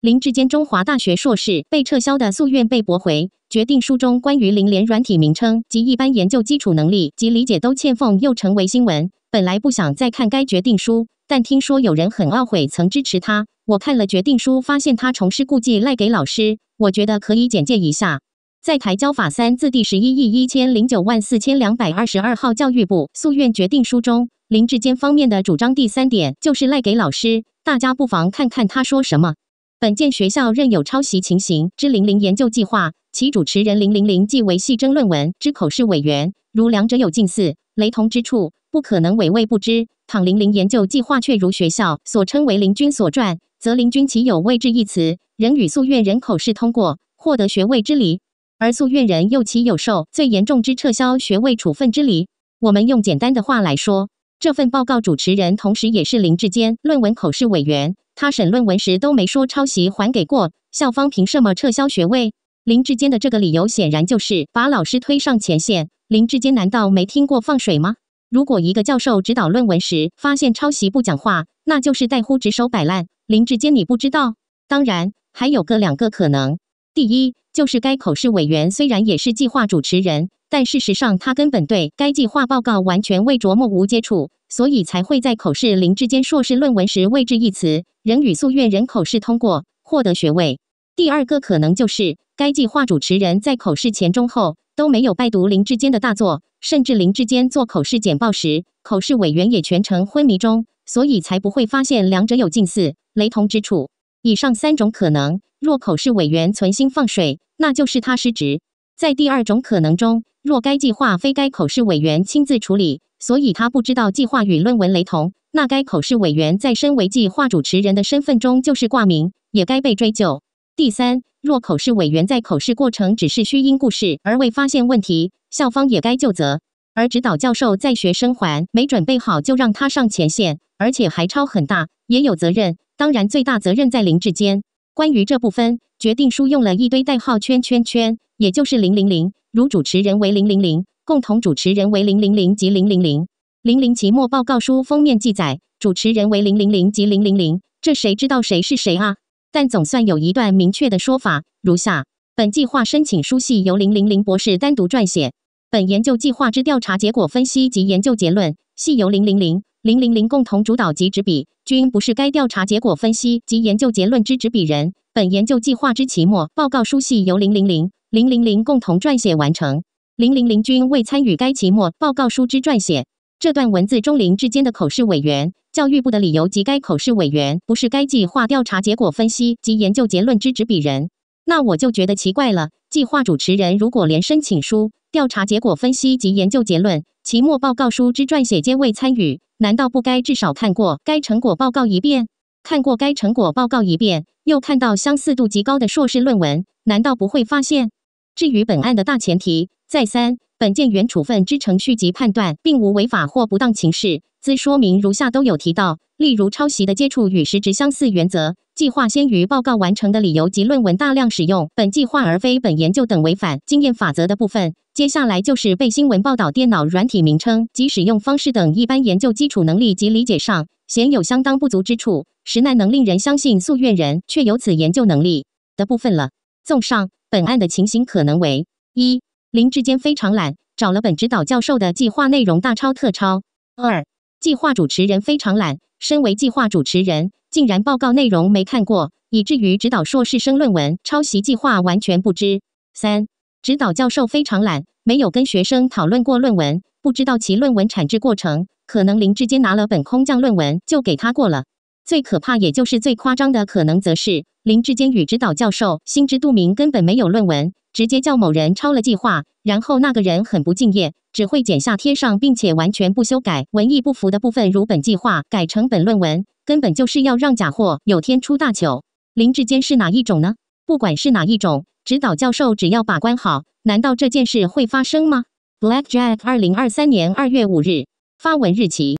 林志坚，中华大学硕士被撤销的诉愿被驳回。决定书中关于林联软体名称及一般研究基础能力及理解都欠奉，又成为新闻。本来不想再看该决定书，但听说有人很懊悔曾支持他。我看了决定书，发现他重施故技赖给老师。我觉得可以简介一下，在台交法三字第十一亿一千零九万四千两百二十二号教育部诉愿决定书中，林志坚方面的主张第三点就是赖给老师。大家不妨看看他说什么。本届学校任有抄袭情形之零零研究计划，其主持人零零零即为系争论文之口试委员。如两者有近似、雷同之处，不可能讳位不知。倘零零研究计划却如学校所称为林君所撰，则林君岂有未至一词？人与素愿人口试通过，获得学位之理；而素愿人又岂有受最严重之撤销学位处分之理？我们用简单的话来说，这份报告主持人同时也是林志坚论文口试委员。他审论文时都没说抄袭，还给过校方凭什么撤销学位？林志坚的这个理由显然就是把老师推上前线。林志坚难道没听过放水吗？如果一个教授指导论文时发现抄袭不讲话，那就是带呼职守摆烂。林志坚，你不知道？当然还有个两个可能：第一，就是该口试委员虽然也是计划主持人，但事实上他根本对该计划报告完全未琢磨无接触。所以才会在口试林志坚硕士论文时位置一词，仍与夙愿人口试通过获得学位。第二个可能就是该计划主持人在口试前中后都没有拜读林志坚的大作，甚至林志坚做口试简报时，口试委员也全程昏迷中，所以才不会发现两者有近似雷同之处。以上三种可能，若口试委员存心放水，那就是他失职。在第二种可能中，若该计划非该口试委员亲自处理。所以，他不知道计划与论文雷同，那该口试委员在身为计划主持人的身份中就是挂名，也该被追究。第三，若口试委员在口试过程只是虚因故事而未发现问题，校方也该就责。而指导教授在学生还没准备好就让他上前线，而且还超很大，也有责任。当然，最大责任在林志坚。关于这部分，决定书用了一堆代号圈圈圈，也就是零零零，如主持人为零零零。共同主持人为零零零及零零零。零零期末报告书封面记载主持人为零零零及零零零，这谁知道谁是谁啊？但总算有一段明确的说法，如下：本计划申请书系由零零零博士单独撰写，本研究计划之调查结果分析及研究结论系由零零零零零零共同主导及执笔，均不是该调查结果分析及研究结论之执笔人。本研究计划之期末报告书系由零零零零零零共同撰写完成。零零零均未参与该期末报告书之撰写。这段文字中，林志坚的口试委员、教育部的理由及该口试委员不是该计划调查结果分析及研究结论之执笔人，那我就觉得奇怪了。计划主持人如果连申请书、调查结果分析及研究结论、期末报告书之撰写皆未参与，难道不该至少看过该成果报告一遍？看过该成果报告一遍，又看到相似度极高的硕士论文，难道不会发现？至于本案的大前提。再三，本件原处分之程序及判断，并无违法或不当情事，兹说明如下：都有提到，例如抄袭的接触与实质相似原则、计划先于报告完成的理由及论文大量使用本计划而非本研究等违反经验法则的部分。接下来就是被新闻报道电脑软体名称及使用方式等一般研究基础能力及理解上，显有相当不足之处，实难能令人相信诉愿人却有此研究能力的部分了。综上，本案的情形可能为一。林志坚非常懒，找了本指导教授的计划内容大抄特抄。二，计划主持人非常懒，身为计划主持人竟然报告内容没看过，以至于指导硕士生论文抄袭计划完全不知。三，指导教授非常懒，没有跟学生讨论过论文，不知道其论文产制过程，可能林志坚拿了本空降论文就给他过了。最可怕，也就是最夸张的可能，则是林志坚与指导教授心知肚明根本没有论文。直接叫某人抄了计划，然后那个人很不敬业，只会剪下贴上，并且完全不修改文艺不符的部分，如本计划改成本论文，根本就是要让假货有天出大糗。林志坚是哪一种呢？不管是哪一种，指导教授只要把关好，难道这件事会发生吗？Black Jack 二零二三年二月五日发文日起。